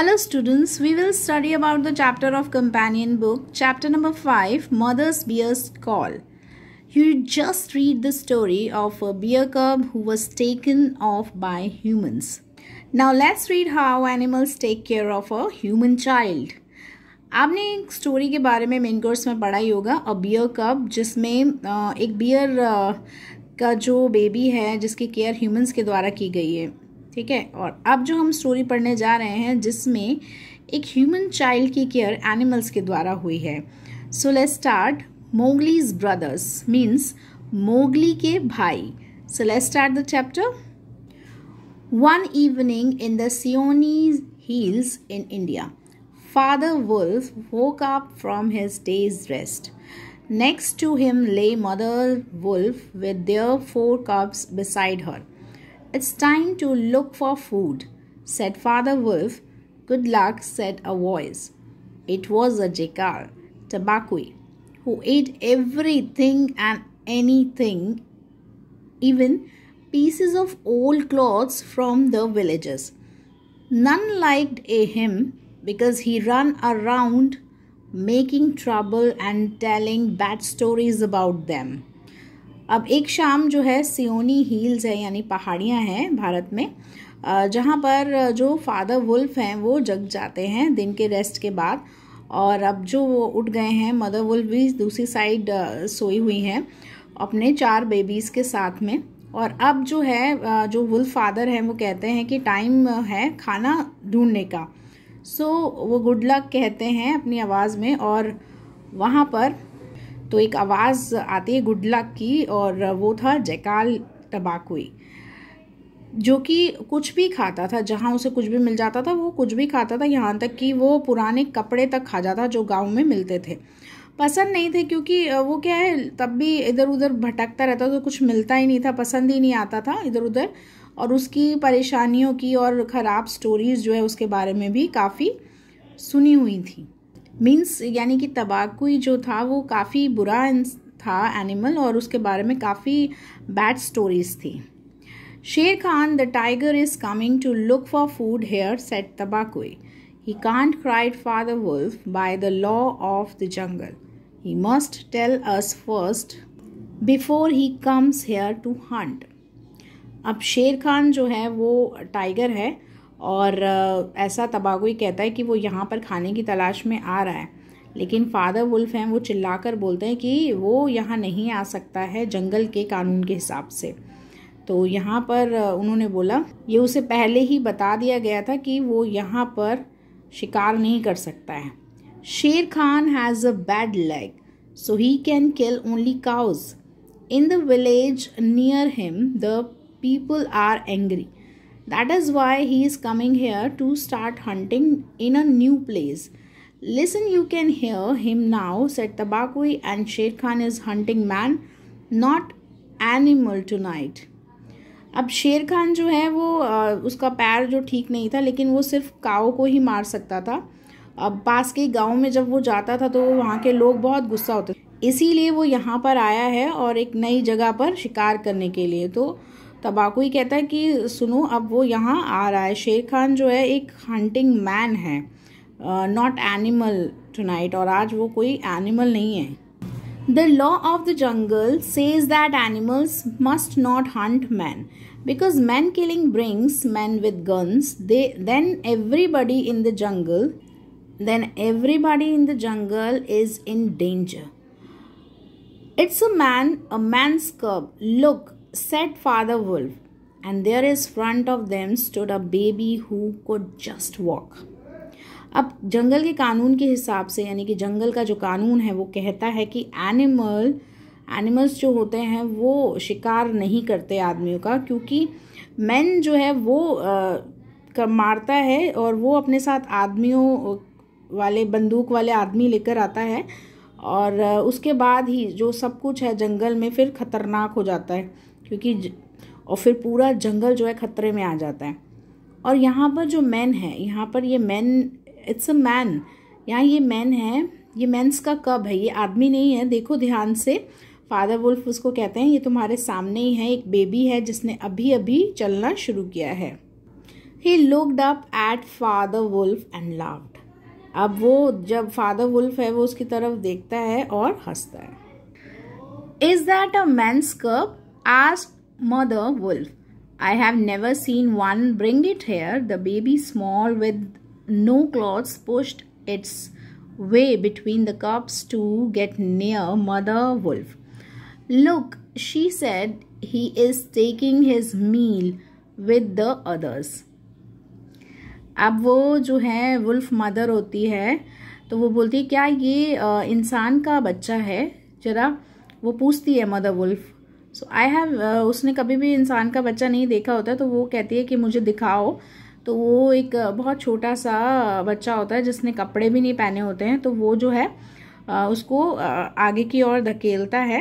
Hello students, we will study about the chapter of companion book, chapter number 5, Mother's Beer's Call. You just read the story of a beer cub who was taken off by humans. Now let's read how animals take care of a human child. आपने एक story के बारे में main course में पढ़ा ही होगा अ beer cup जिसमें एक बियर का जो बेबी है जिसकी केयर ह्यूमंस के द्वारा की गई है ठीक है और अब जो हम स्टोरी पढ़ने जा रहे हैं जिसमें एक ह्यूमन चाइल्ड की केयर एनिमल्स के द्वारा हुई है so let start Mowgli's brothers means Mowgli के भाई so let start the chapter one evening in the Seoni hills in India father wolf woke up from his day's rest next to him lay mother wolf with their four cubs beside her It's time to look for food, said Father Wolf. Good luck, said a voice. It was a jackal, Tabakui, who ate everything and anything, even pieces of old clothes from the villages. None liked him because he ran around making trouble and telling bad stories about them. अब एक शाम जो है Seoni heels है यानी पहाड़ियाँ हैं भारत में जहाँ पर जो फादर वुल्फ हैं वो जग जाते हैं दिन के रेस्ट के बाद और अब जो वो उठ गए हैं मदर वुल्फ भी दूसरी साइड सोई हुई हैं अपने चार बेबीज़ के साथ में और अब जो है जो वुल्फ फादर हैं वो कहते हैं कि टाइम है खाना ढूंढने का सो so, वो गुड लक कहते हैं अपनी आवाज़ में और वहाँ पर तो एक आवाज़ आती है गुड लक की और वो था जयकाल टबाकुई जो कि कुछ भी खाता था जहाँ उसे कुछ भी मिल जाता था वो कुछ भी खाता था यहाँ तक कि वो पुराने कपड़े तक खा जाता जो गांव में मिलते थे पसंद नहीं थे क्योंकि वो क्या है तब भी इधर उधर भटकता रहता तो कुछ मिलता ही नहीं था पसंद ही नहीं आता था इधर उधर और उसकी परेशानियों की और ख़राब स्टोरीज़ जो है उसके बारे में भी काफ़ी सुनी हुई थी मीन्स यानी कि तबाकुई जो था वो काफ़ी बुरा था एनिमल और उसके बारे में काफ़ी बैड स्टोरीज थी Shere Khan the tiger is coming to look for food here said Tabaqui he can't, cried Father Wolf, by the law of the jungle he must tell us first before he comes here to hunt अब शेर खान जो है वो tiger है और ऐसा तबागुई कहता है कि वो यहाँ पर खाने की तलाश में आ रहा है लेकिन फादर वुल्फ हैं वो चिल्लाकर बोलते हैं कि वो यहाँ नहीं आ सकता है जंगल के कानून के हिसाब से तो यहाँ पर उन्होंने बोला ये उसे पहले ही बता दिया गया था कि वो यहाँ पर शिकार नहीं कर सकता है Shere Khan has a bad leg so he can kill only cows in the village near him the people are angry That is why he is coming here to start hunting in a new place. Listen, you can hear him now, said Tabakwi, and Sher Khan is hunting man, not animal tonight. अब शेर खान जो है वो आ, उसका पैर जो ठीक नहीं था लेकिन वो सिर्फ काओ को ही मार सकता था अब पास के गांव में जब वो जाता था तो वहाँ के लोग बहुत गुस्सा होते इसीलिए वो यहाँ पर आया है और एक नई जगह पर शिकार करने के लिए तो तबाकू ही कहता है कि सुनो अब वो यहाँ आ रहा है शेर खान जो है एक हंटिंग मैन है नॉट एनिमल टू नाइट और आज वो कोई एनिमल नहीं है the law of the jungle says that animals must not hunt man because man killing brings man with guns then everybody in the jungle then everybody in the jungle is in danger it's a man a man cub look said Father Wolf, and there in front of them stood a baby who could just walk. अब जंगल के कानून के हिसाब से यानी कि जंगल का जो कानून है वो कहता है कि एनिमल एनिमल्स जो होते हैं वो शिकार नहीं करते आदमियों का क्योंकि मैन जो है वो आ, मारता है और वो अपने साथ आदमियों वाले बंदूक वाले आदमी लेकर आता है और उसके बाद ही जो सब कुछ है जंगल में फिर ख़तरनाक हो जाता है क्योंकि और फिर पूरा जंगल जो है ख़तरे में आ जाता है और यहाँ पर जो मैन है यहाँ पर ये मैन इट्स अ मैन यहाँ ये मैन है ये मैंस का कब है ये आदमी नहीं है देखो ध्यान से फादर वुल्फ उसको कहते हैं ये तुम्हारे सामने ही है एक बेबी है जिसने अभी अभी चलना शुरू किया है he looked up at Father Wolf and laughed अब वो जब फादर वुल्फ है वो उसकी तरफ देखता है और हंसता है is that a man's cub asked Mother Wolf, I have never seen one bring it here. The baby small with no claws pushed its way between the cubs to get near Mother Wolf. Look, she said, he is taking his meal with the others. अब वो जो है wolf mother होती है तो वो बोलती है क्या ये इंसान का बच्चा है जरा वो पूछती है Mother Wolf so I have उसने कभी भी इंसान का बच्चा नहीं देखा होता तो वो कहती है कि मुझे दिखाओ तो वो एक uh, बहुत छोटा सा uh, बच्चा होता है जिसने कपड़े भी नहीं पहने होते हैं तो वो जो है uh, उसको आगे की ओर धकेलता है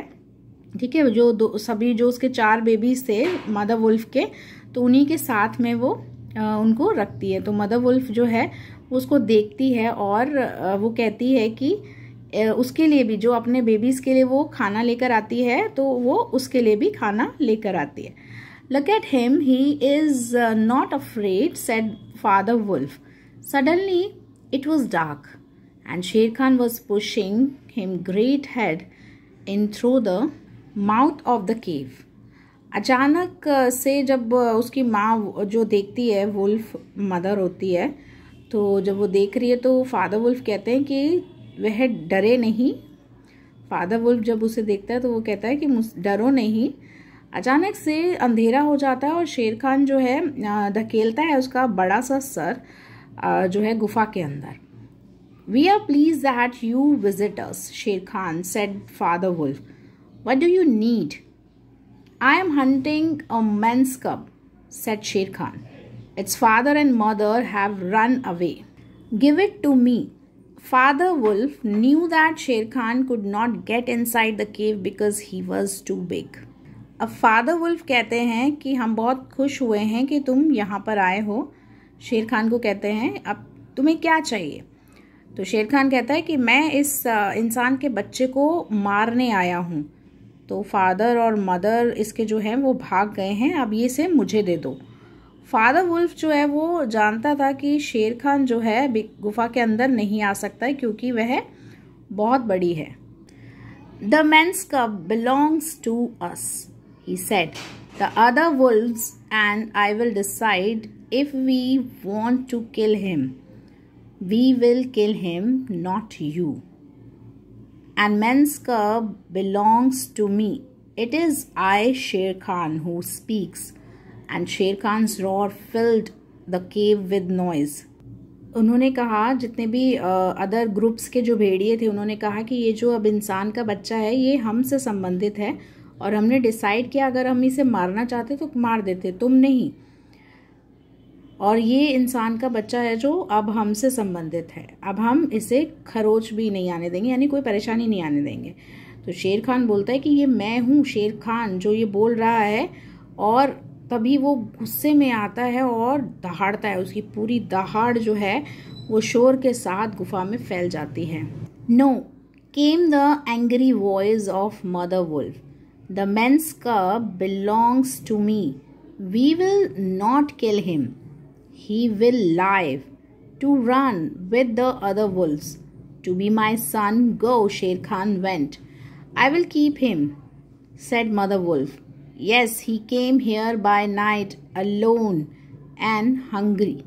ठीक है जो दो सभी जो उसके चार बेबीज थे मदर वुल्फ के तो उन्हीं के साथ में वो उनको रखती है तो मदर वुल्फ जो है उसको देखती है और वो कहती है कि उसके लिए भी जो अपने बेबीज़ के लिए वो खाना लेकर आती है तो वो उसके लिए भी खाना लेकर आती है look at him he is not afraid said Father Wolf suddenly it was dark and Shere Khan was pushing him great head in through the mouth of the cave अचानक uh, से जब uh, उसकी माँ जो देखती है वुल्फ मदर होती है तो जब वो देख रही है तो फादर वुल्फ कहते हैं कि वह डरे नहीं फादर वुल्फ जब उसे देखता है तो वो कहता है कि डरो नहीं अचानक से अंधेरा हो जाता है और शेर खान जो है धकेलता है उसका बड़ा सा सर जो है गुफा के अंदर we are please that you visitors Shere Khan said Father Wolf what do you need I am hunting a man's cub said Shere Khan it's father and mother have run away give it to me Father Wolf knew that Sher Khan could not get inside the cave because he was too big. अब Father Wolf कहते हैं कि हम बहुत खुश हुए हैं कि तुम यहाँ पर आए हो शेर खान को कहते हैं अब तुम्हें क्या चाहिए तो शेर खान कहता है कि मैं इस इंसान के बच्चे को मारने आया हूँ तो फादर और मदर इसके जो हैं वो भाग गए हैं अब ये से मुझे दे दो फादर वुल्फ जो है वो जानता था कि शेर खान जो है गुफा के अंदर नहीं आ सकता है क्योंकि वह बहुत बड़ी है the man's cub belongs to us he said the other wolves and I will decide if we want to kill him we will kill him not you and man's cub belongs to me it is I Shere Khan who speaks and Shere Khan's roar filled the cave with noise उन्होंने कहा जितने भी other groups के जो भेड़िए थे उन्होंने कहा कि ये जो अब इंसान का बच्चा है ये हमसे संबंधित है और हमने डिसाइड किया अगर हम इसे मारना चाहते तो मार देते तुम नहीं और ये इंसान का बच्चा है जो अब हमसे संबंधित है अब हम इसे खरोच भी नहीं आने देंगे यानी कोई परेशानी नहीं आने देंगे तो शेर खान बोलता है कि ये मैं हूँ शेर खान जो ये बोल रहा है और तभी वो गुस्से में आता है और दहाड़ता है उसकी पूरी दहाड़ जो है वो शोर के साथ गुफा में फैल जाती है no came the angry voice of Mother Wolf the men's cub belongs to me we will not kill him he will live to run with the other wolves to be my son go Shere Khan went I will keep him said Mother Wolf Yes, he came here by night alone and hungry.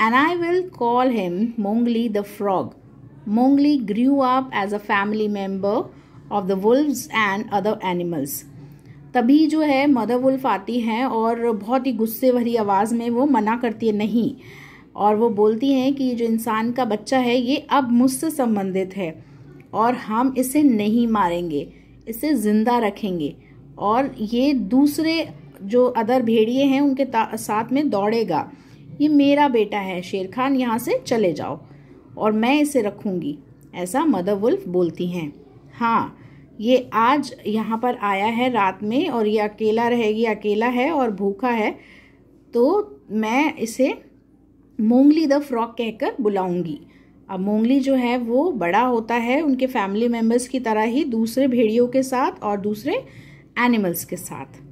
And I will call him Mongli the frog. Mongli grew up as a family member of the wolves and other animals. तभी जो है Mother wolf आती हैं और बहुत ही गुस्से भरी आवाज़ में वो मना करती है नहीं और वो बोलती हैं कि जो इंसान का बच्चा है ये अब मुझसे संबंधित है और हम इसे नहीं मारेंगे इसे ज़िंदा रखेंगे और ये दूसरे जो अदर भेड़िए हैं उनके साथ में दौड़ेगा ये मेरा बेटा है शेर खान यहाँ से चले जाओ और मैं इसे रखूँगी ऐसा मदर वुल्फ बोलती हैं हाँ ये आज यहाँ पर आया है रात में और ये अकेला रहेगी अकेला है और भूखा है तो मैं इसे मोंगली द फ्रॉक कहकर बुलाऊंगी अब मोंगली जो है वो बड़ा होता है उनके फैमिली मेम्बर्स की तरह ही दूसरे भेड़ियों के साथ और दूसरे एनिमल्स के साथ